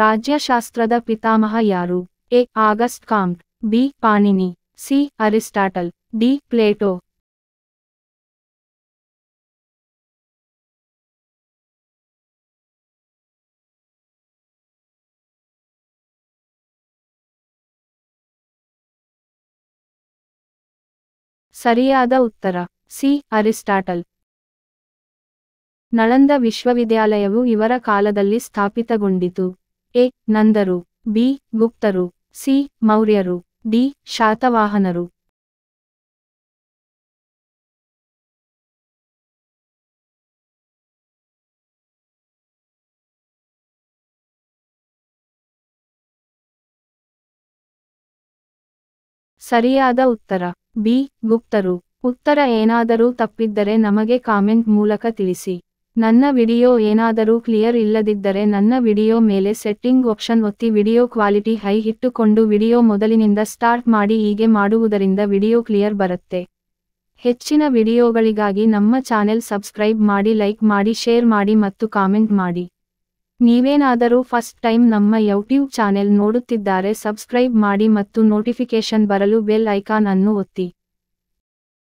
ರಾಜ್ಯಶಾಸ್ತ್ರದ ಪಿತಾಮಹ ಯಾರು A Auguste Comte B Panini C Aristotle D Plato ಸರಿಯಾದ ಉತ್ತರ ಸಿ ಅರಿಸ್ಟಾಟಲ್ ನಳಂದ ವಿಶ್ವವಿದ್ಯಾಲಯವು ಇವರ ಕಾಲದಲ್ಲಿ ಸ್ಥಾಪಿತಗೊಂಡಿತು ಎ ನಂದರು ಬಿ ಗುಪ್ತರು ಸಿ ಮೌರ್ಯರು ಡಿ ಶಾತವಾಹನರು ಸರಿಯಾದ ಉತ್ತರ ಬಿ ಗುಪ್ತರು ಉತ್ತರ ಏನಾದರೂ ತಪ್ಪಿದ್ದರೆ ನಮಗೆ ಕಾಮೆಂಟ್ ಮೂಲಕ ತಿಳಿಸಿ ನನ್ನ ವಿಡಿಯೋ ಏನಾದರೂ ಕ್ಲಿಯರ್ ಇಲ್ಲದಿದ್ದರೆ ನನ್ನ ವಿಡಿಯೋ ಮೇಲೆ ಸೆಟ್ಟಿಂಗ್ ಆಪ್ಷನ್ ಒತ್ತಿ ವಿಡಿಯೋ ಕ್ವಾಲಿಟಿ ಹೈ ಇಟ್ಟುಕೊಂಡು ವಿಡಿಯೋ ಮೊದಲಿನಿಂದ ಸ್ಟಾರ್ಟ್ ಮಾಡಿ ಹೀಗೆ ಮಾಡುವುದರಿಂದ ವಿಡಿಯೋ ಕ್ಲಿಯರ್ ಬರುತ್ತೆ ಹೆಚ್ಚಿನ ವಿಡಿಯೋಗಳಿಗಾಗಿ ನಮ್ಮ ಚಾನೆಲ್ ಸಬ್ಸ್ಕ್ರೈಬ್ ಮಾಡಿ ಲೈಕ್ ಮಾಡಿ ಶೇರ್ ಮಾಡಿ ಮತ್ತು ಕಾಮೆಂಟ್ ಮಾಡಿ ನೀವೇನಾದರೂ ಫಸ್ಟ್ ಟೈಮ್ ನಮ್ಮ ಯೂಟ್ಯೂಬ್ ಚಾನೆಲ್ ನೋಡುತ್ತಿದ್ದಾರೆ ಸಬ್ಸ್ಕ್ರೈಬ್ ಮಾಡಿ ಮತ್ತು ನೋಟಿಫಿಕೇಷನ್ ಬರಲು ಬೆಲ್ ಐಕಾನ್ ಅನ್ನು ಒತ್ತಿ